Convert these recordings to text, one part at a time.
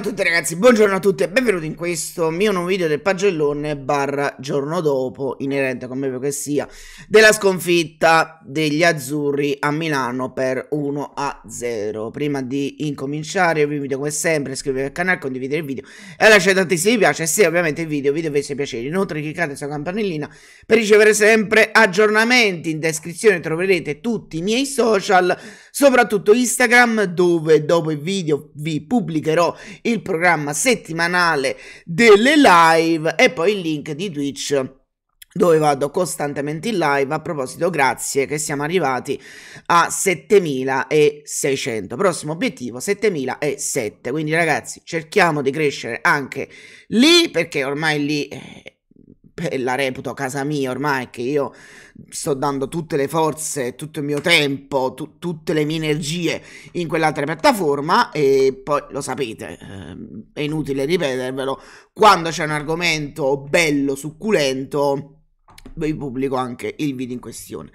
a tutti ragazzi, buongiorno a tutti e benvenuti in questo mio nuovo video del pagellone barra giorno dopo, inerente come che sia, della sconfitta degli azzurri a Milano per 1 a 0. Prima di incominciare vi invito come sempre a iscrivervi al canale, condividere il video e lasciare tantissimi mi piace, se ovviamente il video vi dovesse piacere. Inoltre cliccate sulla campanellina per ricevere sempre aggiornamenti, in descrizione troverete tutti i miei social, soprattutto Instagram dove dopo il video vi pubblicherò il programma settimanale delle live e poi il link di Twitch dove vado costantemente in live. A proposito, grazie che siamo arrivati a 7600. Prossimo obiettivo 7007. Quindi ragazzi, cerchiamo di crescere anche lì perché ormai lì eh, e la reputo casa mia ormai, che io sto dando tutte le forze, tutto il mio tempo, tu- tutte le mie energie in quell'altra piattaforma e poi lo sapete, ehm, è inutile ripetervelo, quando c'è un argomento bello, succulento, vi pubblico anche il video in questione.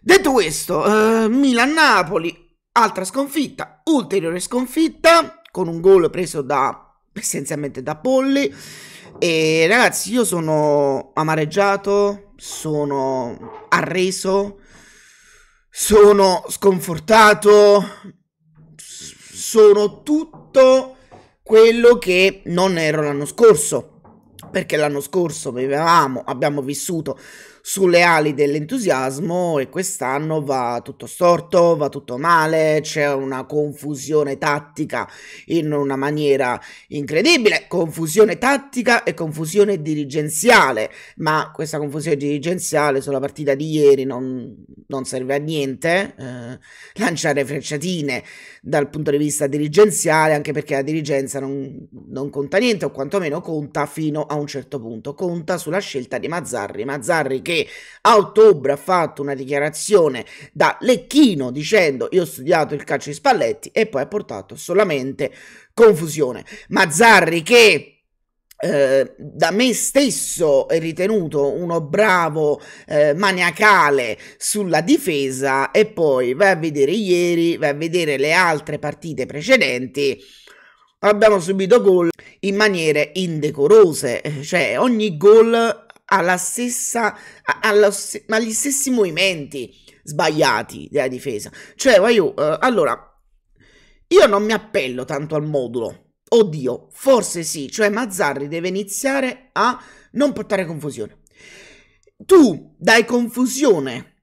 Detto questo, eh, Milan-Napoli, altra sconfitta, ulteriore sconfitta con un gol preso da essenzialmente da polli. E ragazzi, io sono amareggiato, sono arreso, sono sconfortato, sono tutto quello che non ero l'anno scorso. Perché l'anno scorso vivevamo, abbiamo vissuto sulle ali dell'entusiasmo e quest'anno va tutto storto, va tutto male, c'è una confusione tattica in una maniera incredibile, confusione tattica e confusione dirigenziale, ma questa confusione dirigenziale sulla partita di ieri non, non serve a niente, eh, lanciare frecciatine dal punto di vista dirigenziale, anche perché la dirigenza non, non conta niente o quantomeno conta fino a un certo punto, conta sulla scelta di Mazzarri, Mazzarri che che a ottobre ha fatto una dichiarazione da Lecchino dicendo io ho studiato il calcio di Spalletti e poi ha portato solamente confusione. Mazzarri che eh, da me stesso è ritenuto uno bravo eh, maniacale sulla difesa e poi vai a vedere ieri, vai a vedere le altre partite precedenti abbiamo subito gol in maniere indecorose, eh, cioè ogni gol alla stessa, alla, agli stessi movimenti sbagliati della difesa. Cioè, io, eh, allora, io non mi appello tanto al modulo. Oddio, forse sì, cioè Mazzarri deve iniziare a non portare confusione. Tu dai confusione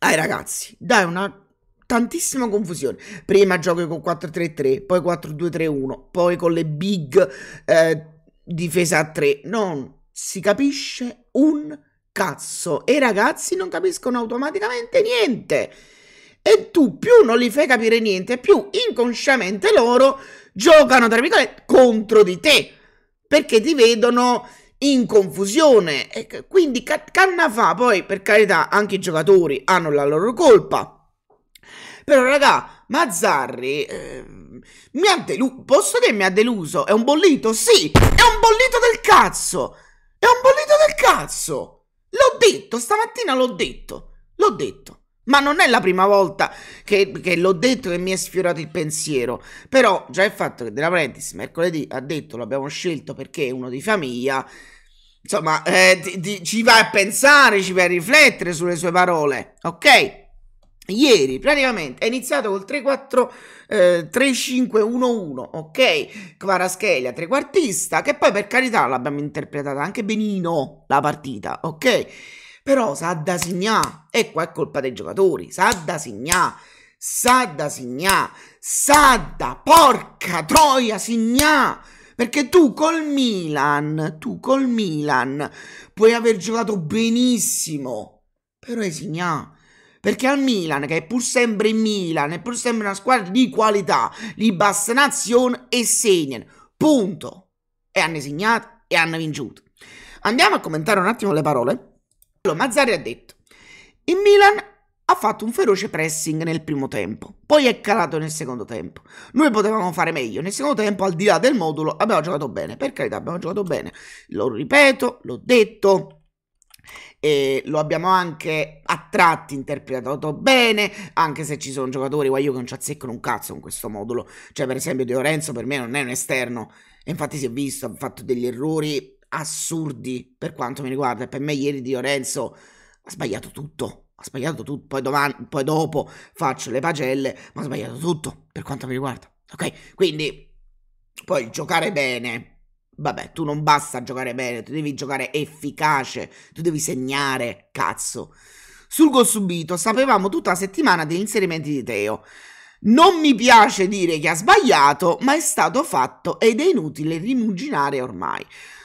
ai ragazzi, dai una tantissima confusione. Prima giochi con 4-3-3, poi 4-2-3-1, poi con le big eh, difesa a 3. Non si capisce un cazzo e i ragazzi non capiscono automaticamente niente. E tu più non li fai capire niente, più inconsciamente loro giocano, tra virgolette, contro di te, perché ti vedono in confusione. E quindi canna fa, poi per carità anche i giocatori hanno la loro colpa. Però raga, Mazzarri eh, mi ha deluso, posso che mi ha deluso? È un bollito? Sì, è un bollito del cazzo! È un bollito del cazzo! L'ho detto, stamattina l'ho detto, l'ho detto. Ma non è la prima volta che, che l'ho detto che mi è sfiorato il pensiero. Però già il fatto che della Prentice mercoledì ha detto l'abbiamo scelto perché è uno di famiglia, insomma, eh, ti, ti, ci va a pensare, ci va a riflettere sulle sue parole, ok? Ieri praticamente è iniziato col 3-4 eh, 3-5-1-1, ok? Kvaraschelia trequartista, che poi per carità l'abbiamo interpretata anche benino la partita, ok? Però sa da signà, e ecco, qua è colpa dei giocatori, sa da signà, sa da signà, sa da porca troia signà! Perché tu col Milan, tu col Milan puoi aver giocato benissimo, però è signà perché al Milan, che è pur sempre in Milan, è pur sempre una squadra di qualità, li basta Nazione e segnano. Punto. E hanno segnato e hanno vinto. Andiamo a commentare un attimo le parole. Allora, Mazzari ha detto, il Milan ha fatto un feroce pressing nel primo tempo, poi è calato nel secondo tempo. Noi potevamo fare meglio, nel secondo tempo al di là del modulo abbiamo giocato bene, per carità abbiamo giocato bene, lo ripeto, l'ho detto, e lo abbiamo anche a tratti interpretato bene, anche se ci sono giocatori, guai io che non ci azzeccano un cazzo con questo modulo, cioè per esempio De Lorenzo per me non è un esterno, e infatti si è visto, ha fatto degli errori assurdi per quanto mi riguarda, per me ieri Di Lorenzo ha sbagliato tutto, ha sbagliato tutto, poi, domani, poi dopo faccio le pagelle, ma ha sbagliato tutto per quanto mi riguarda, ok? Quindi poi giocare bene Vabbè, tu non basta giocare bene, tu devi giocare efficace, tu devi segnare, cazzo. Sul gol subito sapevamo tutta la settimana degli inserimenti di Teo. Non mi piace dire che ha sbagliato, ma è stato fatto ed è inutile rimuginare ormai.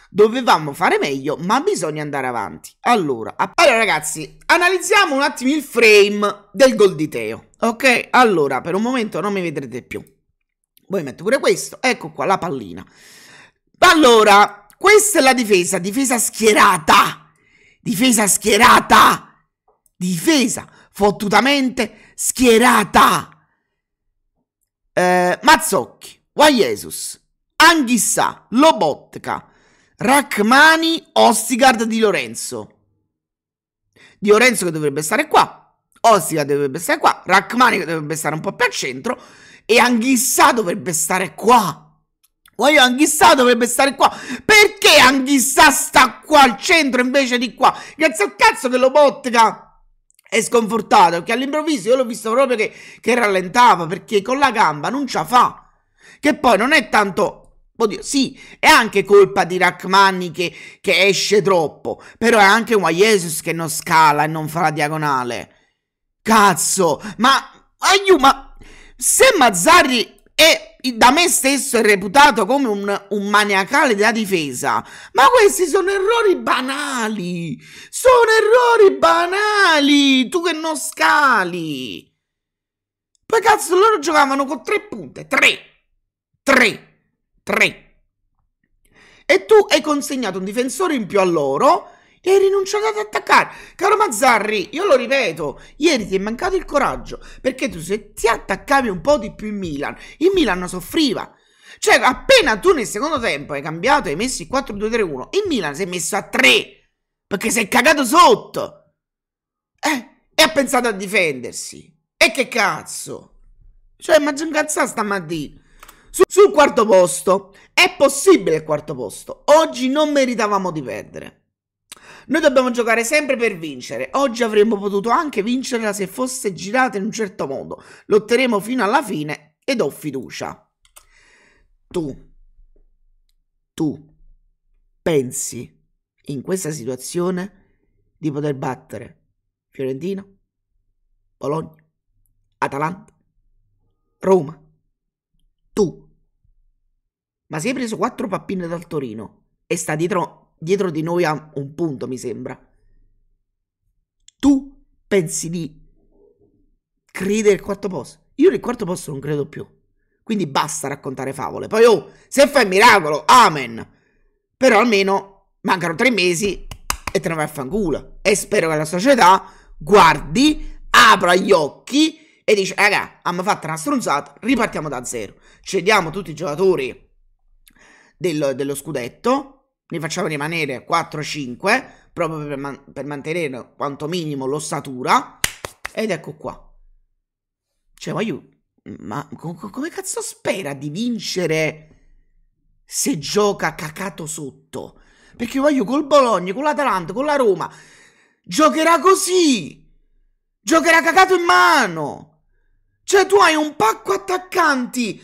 Dovevamo fare meglio, ma bisogna andare avanti. Allora, allora ragazzi, analizziamo un attimo il frame del gol di Teo. Ok? Allora, per un momento non mi vedrete più. Voi metto pure questo. Ecco qua la pallina. Allora, questa è la difesa, difesa schierata, difesa schierata, difesa fottutamente schierata. Eh, Mazzocchi, Jesus, Anghissa, Lobotka, Rachmani, Ostigard di Lorenzo. Di Lorenzo che dovrebbe stare qua, Ostigard dovrebbe stare qua, Rachmani che dovrebbe stare un po' più al centro e Anghissa dovrebbe stare qua. Ma io Anghissà dovrebbe stare qua. Perché Anghissà sta qua al centro invece di qua? Grazie al cazzo che lo bottica è sconfortato. Perché all'improvviso io l'ho visto proprio che, che, rallentava. Perché con la gamba non ce la fa. Che poi non è tanto. Oddio, sì, è anche colpa di Rachmani che, che esce troppo. Però è anche un Jesus che non scala e non fa la diagonale. Cazzo, ma. Aiù, ma. Se Mazzarri è da me stesso è reputato come un, un, maniacale della difesa. Ma questi sono errori banali. Sono errori banali. Tu che non scali. Poi cazzo, loro giocavano con tre punte. Tre. Tre. Tre. E tu hai consegnato un difensore in più a loro e hai rinunciato ad attaccare. Caro Mazzarri, io lo ripeto, ieri ti è mancato il coraggio, perché tu se ti attaccavi un po' di più in Milan, il Milan soffriva. Cioè, appena tu nel secondo tempo hai cambiato, hai messo il 4-2-3-1, il Milan si è messo a 3, perché si è cagato sotto. Eh, e ha pensato a difendersi. E che cazzo? Cioè, ma c'è un Giancazzà stamattina. Su, sul quarto posto. È possibile il quarto posto. Oggi non meritavamo di perdere. Noi dobbiamo giocare sempre per vincere. Oggi avremmo potuto anche vincerla se fosse girata in un certo modo. Lotteremo fino alla fine ed ho fiducia. Tu, tu, pensi in questa situazione di poter battere Fiorentina, Bologna, Atalanta, Roma. Tu. Ma si è preso quattro pappine dal Torino e sta dietro dietro di noi a un punto, mi sembra. Tu pensi di credere al quarto posto? Io nel quarto posto non credo più. Quindi basta raccontare favole. Poi, oh, se fai miracolo, amen. Però almeno mancano tre mesi e te ne vai a fanculo. E spero che la società guardi, apra gli occhi e dice, raga, abbiamo fatto una stronzata, ripartiamo da zero. Cediamo tutti i giocatori del, dello scudetto, li facciamo rimanere 4-5 proprio per, man per, mantenere quanto minimo l'ossatura ed ecco qua cioè ma io ma co come cazzo spera di vincere se gioca cacato sotto perché voglio col Bologna, con l'Atalanta, con la Roma giocherà così giocherà cacato in mano cioè tu hai un pacco attaccanti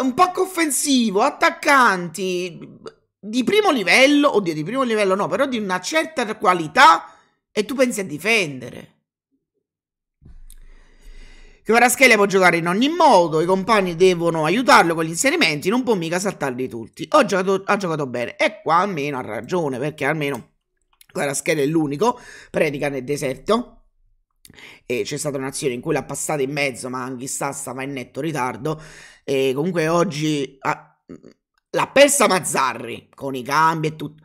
un pacco offensivo attaccanti di primo livello, oddio di primo livello no, però di una certa qualità e tu pensi a difendere. Kvaratskhelia può giocare in ogni modo, i compagni devono aiutarlo con gli inserimenti, non può mica saltarli tutti. Ho giocato, ha giocato bene e qua almeno ha ragione perché almeno Kvaratskhelia è l'unico, predica nel deserto e c'è stata un'azione in cui l'ha passata in mezzo ma anche sta stava in netto ritardo e comunque oggi ha, l'ha persa Mazzarri con i cambi e tutto,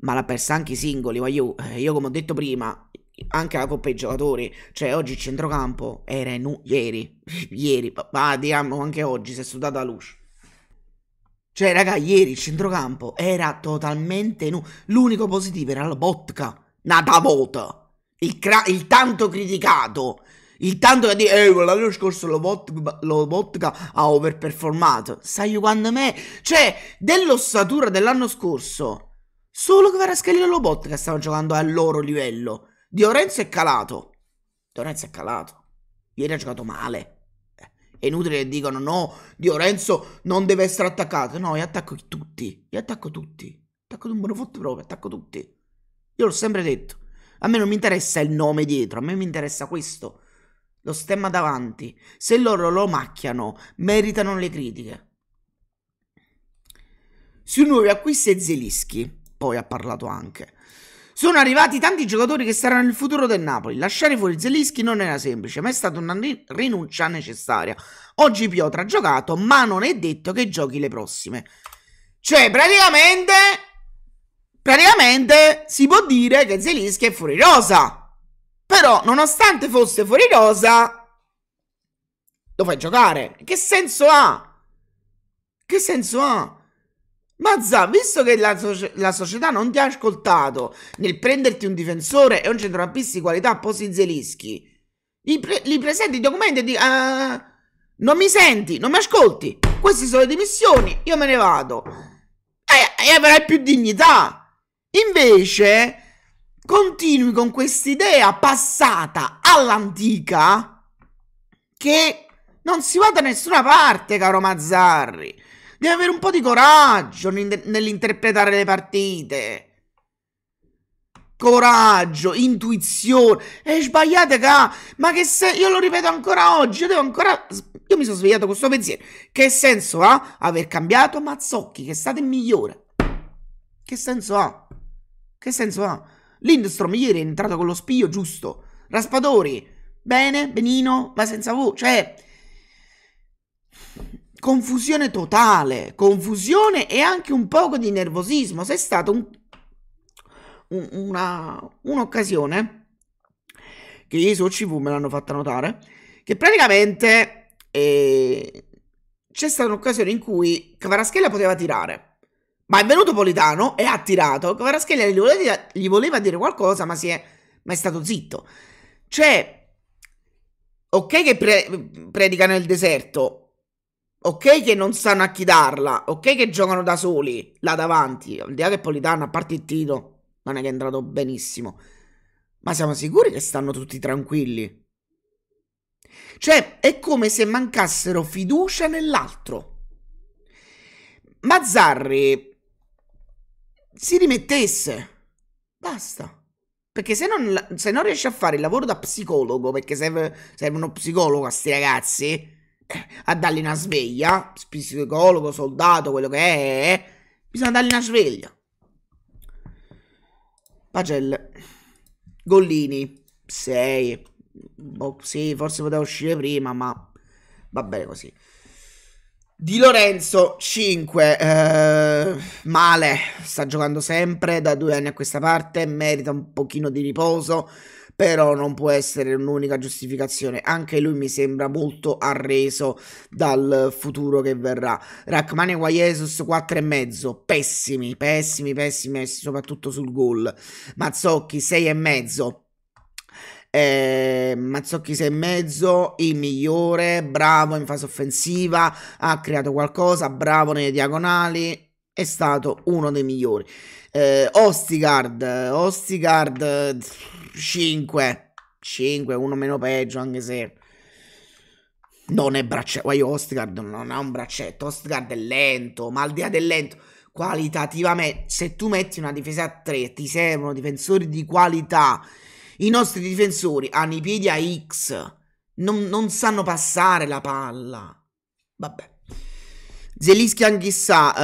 ma l'ha persa anche i singoli. Io, eh, io, come ho detto prima, anche la Coppa dei giocatori, cioè oggi il centrocampo era in ieri, ieri, ma diciamo anche oggi si è sudata la luce. Cioè, raga, ieri il centrocampo era totalmente nu. L'unico positivo era la Botka. Natavota. Il, il tanto criticato il tanto che dice, eh, l'anno scorso lo, vod- lo vodka ha overperformato. Sai quando me? Cioè, dell'ossatura dell'anno scorso, solo che Kvaraskelli e Lobotka stavano giocando al loro livello. Di Lorenzo è calato. Di Lorenzo è calato. Ieri ha giocato male. È inutile che dicano no, Di Lorenzo non deve essere attaccato. No, io attacco tutti. Io attacco tutti. Attacco un buon proprio, attacco tutti. Io l'ho sempre detto. A me non mi interessa il nome dietro, a me mi interessa questo lo stemma davanti. Se loro lo macchiano, meritano le critiche. Sui nuovi acquisti e Zelischi, poi ha parlato anche. Sono arrivati tanti giocatori che saranno il futuro del Napoli. Lasciare fuori Zelischi non era semplice, ma è stata una rinuncia necessaria. Oggi Piotra ha giocato, ma non è detto che giochi le prossime. Cioè, praticamente... Praticamente si può dire che Zelischi è fuori rosa. Però, nonostante fosse fuori rosa, lo fai giocare. Che senso ha? Che senso ha? Mazza, visto che la, so la, società non ti ha ascoltato nel prenderti un difensore e un centrocampista di qualità posi Zelischi, li, pre li presenti i documenti e di... Uh, non mi senti, non mi ascolti. Queste sono le dimissioni, io me ne vado. E, e avrai più dignità. Invece, continui con quest'idea passata all'antica che non si va da nessuna parte, caro Mazzarri. Devi avere un po' di coraggio nell'interpretare le partite. Coraggio, intuizione. E sbagliate, ca. Ma che se. Io lo ripeto ancora oggi. Io devo ancora. Io mi sono svegliato con questo pensiero. Che senso ha aver cambiato Mazzocchi? Che state migliore. Che senso ha? Che senso ha? Lindstrom ieri è entrato con lo spio giusto. Raspadori, bene, benino, ma senza voce. Cioè, confusione totale, confusione e anche un poco di nervosismo. Sei stata un, un, una, un'occasione che i su CV me l'hanno fatta notare, che praticamente eh, c'è stata un'occasione in cui Cavaraschella poteva tirare. Ma è venuto Politano e ha tirato. Varaschelli gli, voleva, gli voleva dire qualcosa, ma, è, ma è stato zitto. Cioè, ok che pre- predicano il deserto, ok che non sanno a chi darla, ok che giocano da soli là davanti, al di là che Politano, a parte il Tito, non è che è entrato benissimo, ma siamo sicuri che stanno tutti tranquilli? Cioè, è come se mancassero fiducia nell'altro. Mazzarri si rimettesse. Basta. Perché se non, se non riesce a fare il lavoro da psicologo, perché serve, serve uno psicologo a sti ragazzi, eh, a dargli una sveglia, psicologo, soldato, quello che è, eh, bisogna dargli una sveglia. Pagelle. Gollini. 6. Boh, sì, forse poteva uscire prima, ma va bene così. Di Lorenzo 5, eh, male, sta giocando sempre da due anni a questa parte, merita un pochino di riposo, però non può essere un'unica giustificazione, anche lui mi sembra molto arreso dal futuro che verrà. Rachmane e Guaiesus 4,5, pessimi, pessimi, pessimi, soprattutto sul gol. Mazzocchi 6,5 eh, Mazzocchi 6 e mezzo, il migliore, bravo in fase offensiva, ha creato qualcosa, bravo nelle diagonali, è stato uno dei migliori. Eh, Ostigard, Ostigard 5, 5, uno meno peggio anche se non è braccetto, io Ostigard non ha un braccetto, Ostigard è lento, ma al di là del lento qualitativamente, se tu metti una difesa a 3 ti servono difensori di qualità i nostri difensori hanno i piedi a X. Non, non sanno passare la palla. Vabbè. Zelischi anche sa,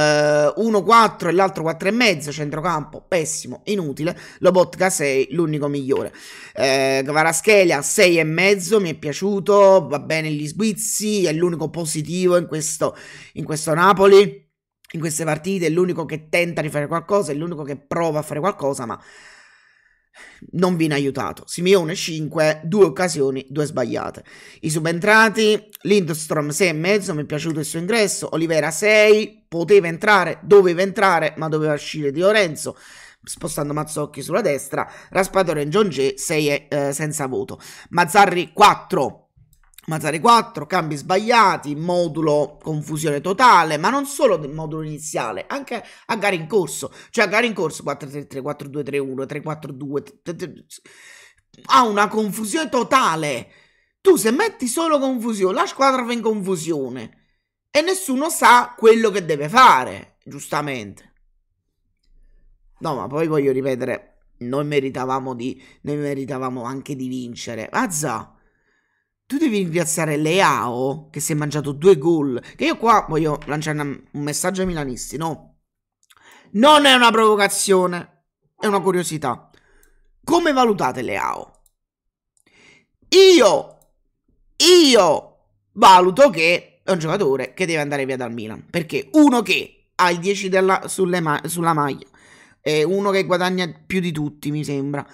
1-4 e l'altro 4,5, centrocampo pessimo, inutile, Lobotka 6, l'unico migliore. Eh, Kvaraschelia 6,5, mi è piaciuto, va bene gli sguizzi, è l'unico positivo in questo, in questo Napoli, in queste partite, è l'unico che tenta di fare qualcosa, è l'unico che prova a fare qualcosa, ma non viene aiutato. Simeone 5, due occasioni, due sbagliate. I subentrati, Lindstrom 6,5, mi è piaciuto il suo ingresso, Olivera 6, poteva entrare, doveva entrare, ma doveva uscire Di Lorenzo spostando Mazzocchi sulla destra, Raspadore e John G 6 eh, senza voto, Mazzarri 4 Mazzare 4, cambi sbagliati, modulo confusione totale, ma non solo del modulo iniziale, anche a gare in corso, cioè a gare in corso 4-3-3, 4-2-3-1, 3-4-2, ha una confusione totale. Tu se metti solo confusione, la squadra va in confusione e nessuno sa quello che deve fare, giustamente. No, ma poi voglio ripetere, noi meritavamo, di, noi meritavamo anche di vincere. Azza! tu devi ringraziare Leao che si è mangiato due gol. Che io qua voglio lanciare un messaggio ai milanisti, no? Non è una provocazione, è una curiosità. Come valutate Leao? Io, io valuto che è un giocatore che deve andare via dal Milan. Perché uno che ha il 10 della, ma sulla maglia, è uno che guadagna più di tutti, mi sembra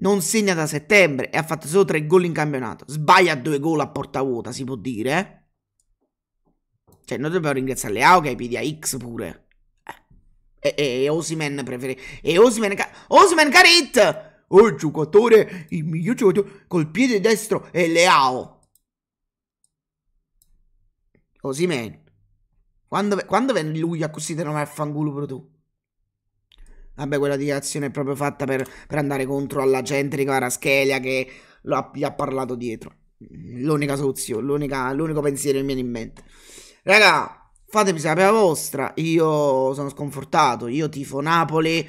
non segna da settembre e ha fatto solo tre gol in campionato. Sbaglia due gol a porta vuota, si può dire. Eh? Cioè, noi dobbiamo ringraziare Leao che i PDAX pure. Eh. E, e, Osimen preferi... E Osimen... Osimen Carit! Oh, il giocatore, il miglior giocatore col piede destro è Leao. Osimen. Quando, quando venne lui a così te non vai a fanculo per tu? Vabbè, quella dichiarazione è proprio fatta per, per andare contro alla gente di Caraschelia che ha, gli ha parlato dietro. L'unica soluzione, l'unica, l'unico pensiero che mi viene in mente. Raga, fatemi sapere la vostra. Io sono sconfortato. Io tifo Napoli.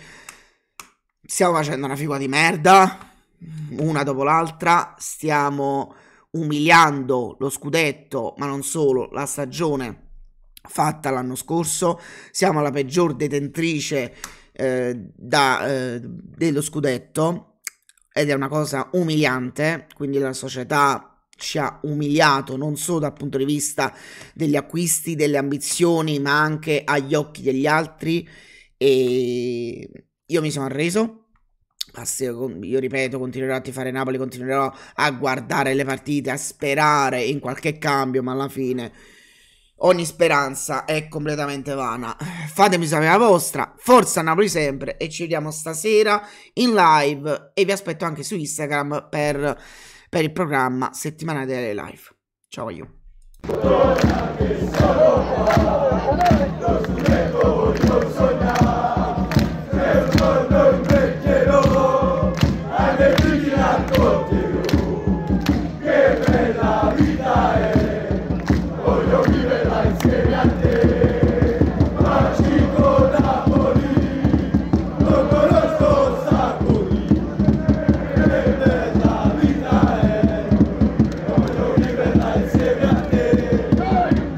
Stiamo facendo una figura di merda. Una dopo l'altra. Stiamo umiliando lo scudetto, ma non solo, la stagione fatta l'anno scorso. Siamo la peggior detentrice eh, da, eh, dello scudetto ed è una cosa umiliante, quindi la società ci ha umiliato non solo dal punto di vista degli acquisti, delle ambizioni, ma anche agli occhi degli altri e io mi sono arreso. Io ripeto, continuerò a tifare Napoli, continuerò a guardare le partite, a sperare in qualche cambio, ma alla fine ogni speranza è completamente vana. Fatemi sapere la vostra, forza Napoli sempre e ci vediamo stasera in live e vi aspetto anche su Instagram per, per il programma settimanale delle live. Ciao io. Torna che